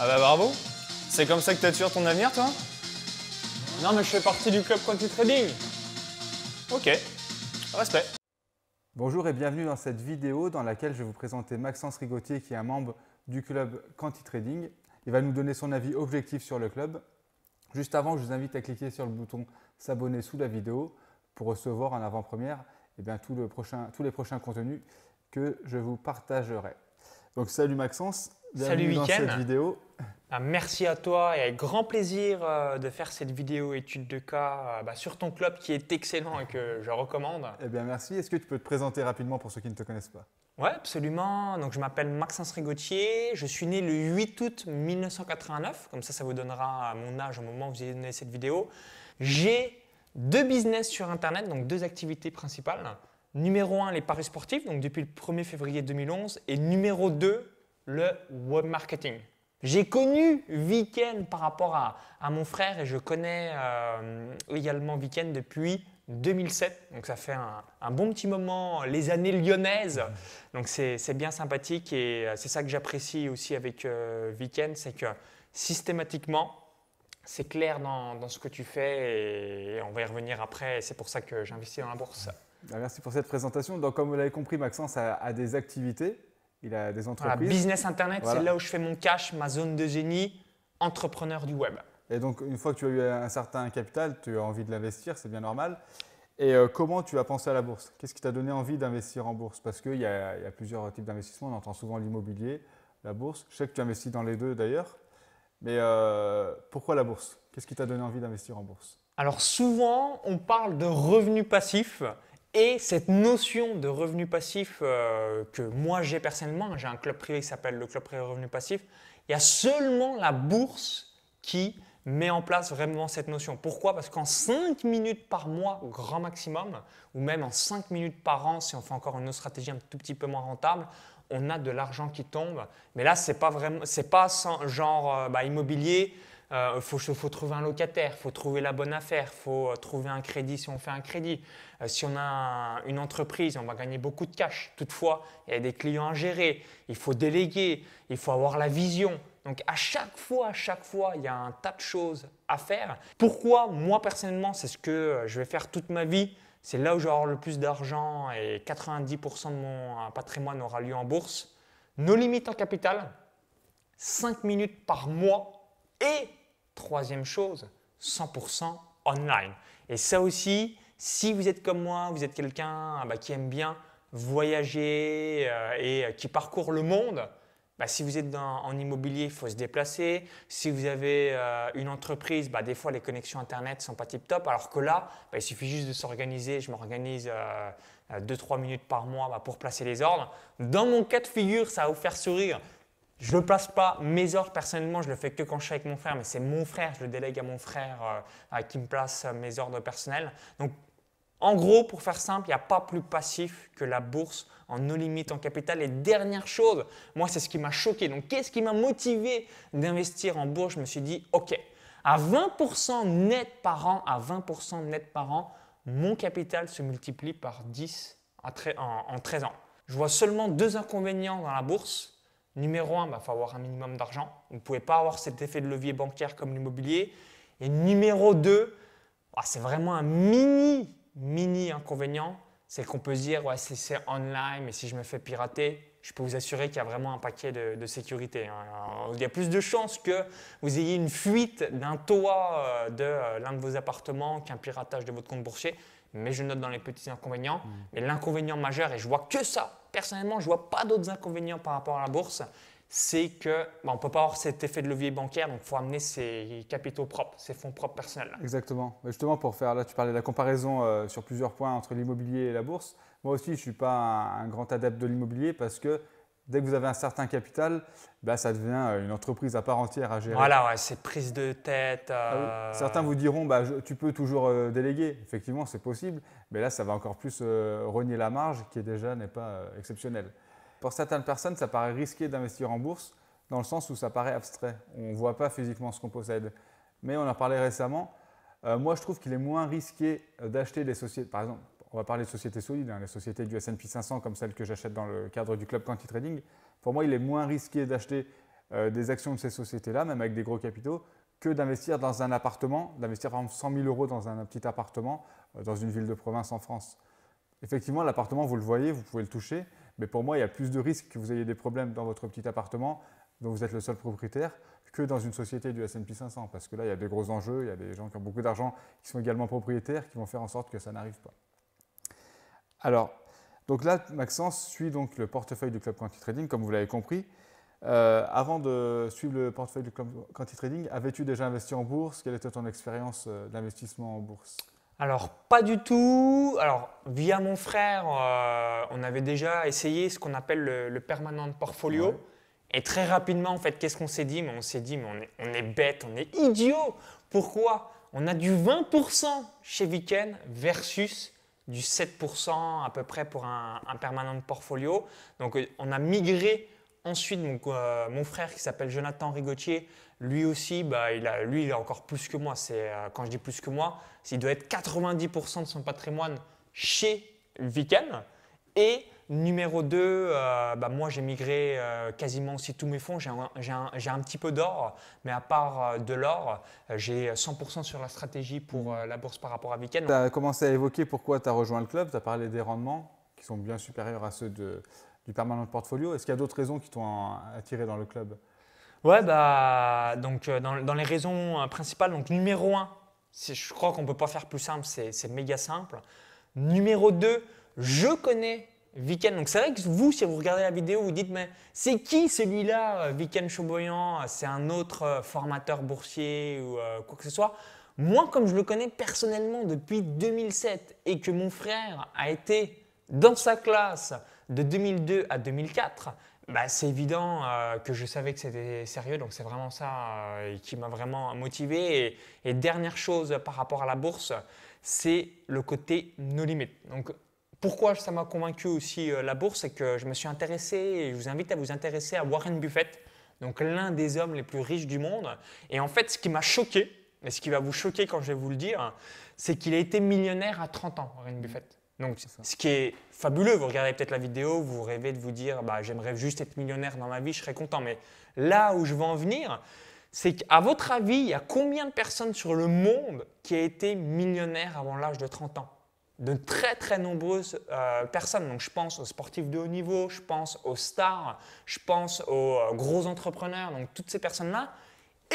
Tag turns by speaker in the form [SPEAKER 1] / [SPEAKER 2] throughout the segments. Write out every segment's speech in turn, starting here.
[SPEAKER 1] Ah bah bravo C'est comme ça que as tué ton avenir, toi
[SPEAKER 2] Non, mais je fais partie du club Quantitrading. Ok, respect. Bonjour et bienvenue dans cette vidéo dans laquelle je vais vous présenter Maxence Rigotier qui est un membre du club Quantitrading. Il va nous donner son avis objectif sur le club. Juste avant, je vous invite à cliquer sur le bouton s'abonner sous la vidéo pour recevoir en avant-première et eh bien, tous les prochains contenus que je vous partagerai. Donc salut Maxence, Salut week-end. vidéo.
[SPEAKER 1] Bah, merci à toi et avec grand plaisir euh, de faire cette vidéo étude de cas euh, bah, sur ton club qui est excellent et que je recommande.
[SPEAKER 2] Eh bien merci. Est-ce que tu peux te présenter rapidement pour ceux qui ne te connaissent pas
[SPEAKER 1] Ouais, absolument. Donc, je m'appelle
[SPEAKER 2] Maxence Rigotier.
[SPEAKER 1] Je suis né le 8 août 1989. Comme ça, ça vous donnera mon âge au moment où vous avez cette vidéo. J'ai deux business sur Internet, donc deux activités principales. Numéro 1, les paris sportifs, donc depuis le 1er février 2011. Et numéro 2, le web marketing. J'ai connu Weekend par rapport à, mon frère et je connais euh, également Weekend depuis 2007. Donc ça fait un, bon petit moment, les années lyonnaises. Donc c'est bien sympathique et euh, c'est ça que j'apprécie aussi avec euh, Weekend, c'est que systématiquement, c'est clair dans, ce que tu fais et on va y revenir après. C'est pour ça que j'investis dans la bourse.
[SPEAKER 2] Bah, merci pour cette présentation. Donc, comme vous l'avez compris, Maxence a, des activités il a des entreprises. business Internet, c'est là
[SPEAKER 1] où je fais mon cash, ma zone de génie, entrepreneur du web.
[SPEAKER 2] Et donc, une fois que tu as eu un certain capital, tu as envie de l'investir, c'est bien normal. Et euh, comment tu as pensé à la bourse Qu'est-ce qui t'a donné envie d'investir en bourse Parce qu'il y, a plusieurs types d'investissements. On entend souvent l'immobilier, la bourse. Je sais que tu investis dans les deux d'ailleurs. Mais euh, pourquoi la bourse Qu'est-ce qui t'a donné envie d'investir en bourse
[SPEAKER 1] Alors souvent, on parle de revenus passifs. Et cette notion de revenu passif euh, que moi j'ai personnellement, j'ai un club privé qui s'appelle le club privé revenu passif, il y a seulement la bourse qui met en place vraiment cette notion. Pourquoi Parce qu'en 5 minutes par mois, grand maximum, ou même en 5 minutes par an, si on fait encore une autre stratégie un tout petit peu moins rentable, on a de l'argent qui tombe. Mais là, ce n'est pas, vraiment, pas genre euh, bah, immobilier, il euh, faut, trouver un locataire, faut trouver la bonne affaire, faut euh, trouver un crédit si on fait un crédit. Euh, si on a une entreprise, on va gagner beaucoup de cash. Toutefois, il y a des clients à gérer, il faut déléguer, il faut avoir la vision. Donc à chaque fois, à chaque fois, il y a un tas de choses à faire. Pourquoi moi personnellement, c'est ce que je vais faire toute ma vie c'est là où je vais avoir le plus d'argent et 90% de mon patrimoine aura lieu en bourse. Nos limites en capital, 5 minutes par mois et troisième chose, 100% online. Et ça aussi, si vous êtes comme moi, vous êtes quelqu'un ah bah, qui aime bien voyager euh, et euh, qui parcourt le monde, bah, si vous êtes en immobilier, il faut se déplacer. Si vous avez euh, une entreprise, bah, des fois les connexions Internet ne sont pas tip-top, alors que là, il suffit juste de s'organiser. Je m'organise 2-3 minutes par mois pour placer les ordres. Dans mon cas de figure, ça va vous faire sourire. Je ne place pas mes ordres personnellement, je le fais que quand je suis avec mon frère, mais c'est mon frère, je le délègue à mon frère euh, qui me place euh, mes ordres personnels. Donc, en gros, pour faire simple, il n'y a pas plus passif que la bourse en nos limites en capital. Et dernière chose, moi, c'est ce qui m'a choqué. Donc, qu'est-ce qui m'a motivé d'investir en bourse Je me suis dit, OK, à 20% net par an, à 20% net par an, mon capital se multiplie par 10 en 13 ans. Je vois seulement deux inconvénients dans la bourse. Numéro un, il bah, faut avoir un minimum d'argent. Vous ne pouvez pas avoir cet effet de levier bancaire comme l'immobilier. Et numéro 2, bah, c'est vraiment un mini, mini inconvénient. C'est qu'on peut se dire, ouais, c'est online, mais si je me fais pirater, je peux vous assurer qu'il y a vraiment un paquet de, sécurité. Hein. il y a plus de chances que vous ayez une fuite d'un toit euh, de euh, l'un de vos appartements qu'un piratage de votre compte boursier. Mais je note dans les petits inconvénients. Mmh. Mais l'inconvénient majeur, et je vois que ça personnellement, je ne vois pas d'autres inconvénients par rapport à la bourse. C'est que on ne peut pas avoir cet effet de levier bancaire, donc il faut amener ses capitaux propres, ses fonds propres personnels.
[SPEAKER 2] Exactement. Justement, pour faire là, tu parlais de la comparaison euh, sur plusieurs points entre l'immobilier et la bourse. Moi aussi, je ne suis pas un, grand adepte de l'immobilier parce que dès que vous avez un certain capital, bah, ça devient euh, une entreprise à part entière à gérer. Voilà,
[SPEAKER 1] c'est prise de tête. Ah euh, Certains vous diront,
[SPEAKER 2] bah, tu peux toujours euh, déléguer. Effectivement, c'est possible, mais là, ça va encore plus renier rogner la marge qui est déjà n'est pas exceptionnelle. Pour certaines personnes, ça paraît risqué d'investir en bourse dans le sens où ça paraît abstrait. On ne voit pas physiquement ce qu'on possède. Mais on en parlait récemment. moi, je trouve qu'il est moins risqué d'acheter des sociétés, par exemple, on va parler de sociétés solides, hein, les sociétés du S&P 500 comme celles que j'achète dans le cadre du club Quanti Trading, pour moi, il est moins risqué d'acheter euh, des actions de ces sociétés-là, même avec des gros capitaux, que d'investir dans un appartement, d'investir par 100 000 euros dans un petit appartement euh, dans une ville de province en France. Effectivement, l'appartement, vous le voyez, vous pouvez le toucher, mais pour moi, il y a plus de risques que vous ayez des problèmes dans votre petit appartement dont vous êtes le seul propriétaire que dans une société du S&P 500, parce que là, il y a des gros enjeux, il y a des gens qui ont beaucoup d'argent qui sont également propriétaires, qui vont faire en sorte que ça n'arrive pas. Alors, donc là, Maxence suit donc le portefeuille du club Quantitrading, Trading, comme vous l'avez compris. Euh, avant de suivre le portefeuille du club Quantitrading, Trading, avais-tu déjà investi en bourse Quelle était ton expérience euh, d'investissement en bourse alors, pas du tout. Alors, via mon frère,
[SPEAKER 1] euh, on avait déjà essayé ce qu'on appelle le, permanent portfolio. Et très rapidement, en fait, qu'est-ce qu'on s'est dit On s'est dit, mais on est, on est, bête, on est idiot. Pourquoi On a du 20% chez Weekend versus du 7% à peu près pour un, permanent de portfolio. Donc euh, on a migré ensuite euh, mon frère qui s'appelle Jonathan Rigotier, lui aussi, bah, il a, lui il a encore plus que moi. C'est euh, quand je dis plus que moi, il doit être 90% de son patrimoine chez Viken. Et numéro 2, euh, bah, moi j'ai migré euh, quasiment aussi tous mes fonds. J'ai un, petit peu d'or, mais à part euh, de l'or, j'ai 100% sur la stratégie pour la bourse par rapport à Weekend. Tu as
[SPEAKER 2] commencé à évoquer pourquoi tu as rejoint le club, tu as parlé des rendements qui sont bien supérieurs à ceux du permanent portfolio. Est-ce qu'il y a d'autres raisons qui t'ont attiré dans le club
[SPEAKER 1] Ouais, bah, donc dans, les raisons principales, donc numéro 1, je crois qu'on ne peut pas faire plus simple, c'est méga simple. Numéro 2, je connais Viken. Donc c'est vrai que vous, si vous regardez la vidéo, vous dites, mais c'est qui celui-là, euh, Viken Choboyan C'est un autre euh, formateur boursier ou euh, quoi que ce soit Moi, comme je le connais personnellement depuis 2007 et que mon frère a été dans sa classe de 2002 à 2004, bah, c'est évident que je savais que c'était sérieux, donc c'est vraiment ça qui m'a vraiment motivé. Et, dernière chose par rapport à la bourse, c'est le côté no limit. Donc pourquoi ça m'a convaincu aussi euh, la bourse, c'est que je me suis intéressé, et je vous invite à vous intéresser à Warren Buffett, donc l'un des hommes les plus riches du monde. Et en fait, ce qui m'a choqué, mais ce qui va vous choquer quand je vais vous le dire, c'est qu'il a été millionnaire à 30 ans, Warren Buffett. Donc, ce qui est fabuleux, vous regardez peut-être la vidéo, vous rêvez de vous dire bah, j'aimerais juste être millionnaire dans ma vie, je serais content. Mais là où je veux en venir, c'est qu'à votre avis, il y a combien de personnes sur le monde qui a été millionnaire avant l'âge de 30 ans de très très nombreuses euh, personnes. Donc je pense aux sportifs de haut niveau, je pense aux stars, je pense aux euh, gros entrepreneurs, donc toutes ces personnes-là. Et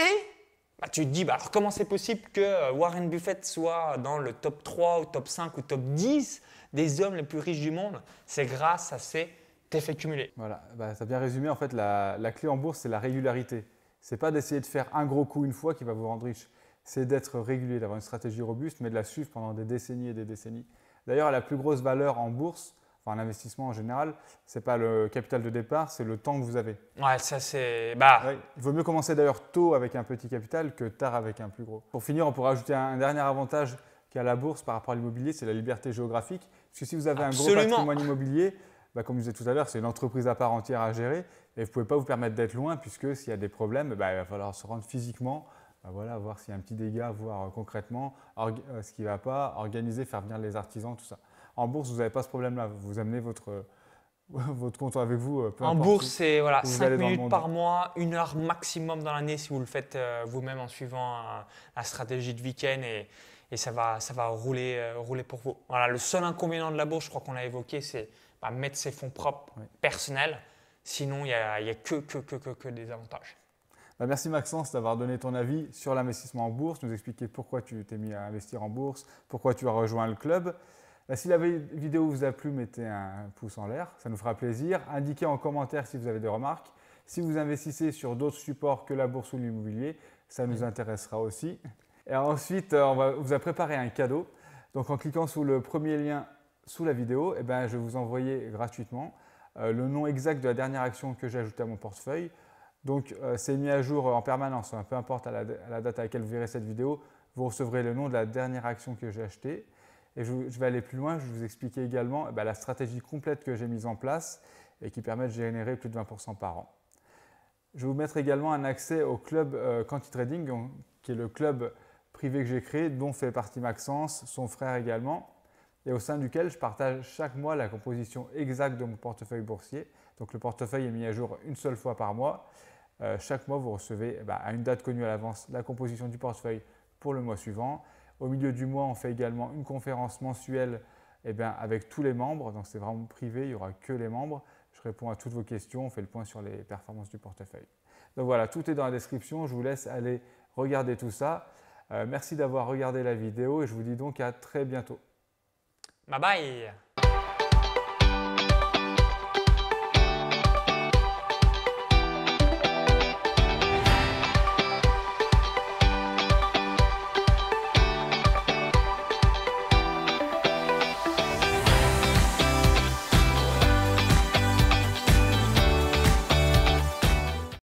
[SPEAKER 1] bah, tu te dis, bah, alors comment c'est possible que euh, Warren Buffett soit dans le top 3 ou top 5 ou top 10 des hommes les plus riches du monde C'est grâce à ces
[SPEAKER 2] effets cumulés. Voilà, bah, ça vient résumer En fait, la, la clé en bourse, c'est la régularité. C'est pas d'essayer de faire un gros coup une fois qui va vous rendre riche c'est d'être régulier, d'avoir une stratégie robuste, mais de la suivre pendant des décennies et des décennies. D'ailleurs, la plus grosse valeur en bourse, enfin investissement en général, ce n'est pas le capital de départ, c'est le temps que vous avez.
[SPEAKER 1] Ouais, ça c'est. Bah.
[SPEAKER 2] Il vaut mieux commencer d'ailleurs tôt avec un petit capital que tard avec un plus gros. Pour finir, on pourrait ajouter un dernier avantage qu'a la bourse par rapport à l'immobilier, c'est la liberté géographique. Parce que si vous avez un gros patrimoine immobilier, bah, comme je disais tout à l'heure, c'est une entreprise à part entière à gérer et vous ne pouvez pas vous permettre d'être loin puisque s'il y a des problèmes, bah, il va falloir se rendre physiquement bah voilà, voir s'il y a un petit dégât, voir euh, concrètement euh, ce qui ne va pas, organiser, faire venir les artisans, tout ça. En bourse, vous n'avez pas ce problème-là. Vous amenez votre, euh, votre compte avec vous. Peu en bourse, c'est voilà, 5 minutes par
[SPEAKER 1] mois, une heure maximum dans l'année si vous le faites vous-même en suivant la stratégie de week-end et, et, ça va, ça va rouler, rouler pour vous. Voilà, le seul inconvénient de la bourse, je crois qu'on l'a évoqué, c'est bah, mettre ses fonds propres personnels. Sinon, il n'y a, y a que, que des
[SPEAKER 2] avantages. Bah, merci Maxence d'avoir donné ton avis sur l'investissement en bourse, nous expliquer pourquoi tu t'es mis à investir en bourse, pourquoi tu as rejoint le club. Bah, si la vidéo vous a plu, mettez un pouce en l'air, ça nous fera plaisir. Indiquez en commentaire si vous avez des remarques. Si vous investissez sur d'autres supports que la bourse ou l'immobilier, ça nous intéressera aussi. Et ensuite, euh, on, va, vous a préparé un cadeau. Donc en cliquant sur le premier lien sous la vidéo, eh ben, je vais vous envoyer gratuitement euh, le nom exact de la dernière action que j'ai ajoutée à mon portefeuille. Donc, euh, c'est mis à jour euh, en permanence, hein. peu importe à la, date à laquelle vous verrez cette vidéo, vous recevrez le nom de la dernière action que j'ai achetée. Et je, vais aller plus loin, je vais vous expliquer également eh ben, la stratégie complète que j'ai mise en place et qui permet de générer plus de 20% par an. Je vais vous mettre également un accès au club euh, Quantitrading, Trading, qui est le club privé que j'ai créé, dont fait partie Maxence, son frère également, et au sein duquel je partage chaque mois la composition exacte de mon portefeuille boursier. Donc le portefeuille est mis à jour une seule fois par mois euh, chaque mois, vous recevez eh ben, à une date connue à l'avance la composition du portefeuille pour le mois suivant. Au milieu du mois, on fait également une conférence mensuelle eh avec tous les membres. Donc c'est vraiment privé, il n'y aura que les membres. Je réponds à toutes vos questions, on fait le point sur les performances du portefeuille. Donc voilà, tout est dans la description. Je vous laisse aller regarder tout ça. Euh, merci d'avoir regardé la vidéo et je vous dis donc à très bientôt.
[SPEAKER 1] Bye bye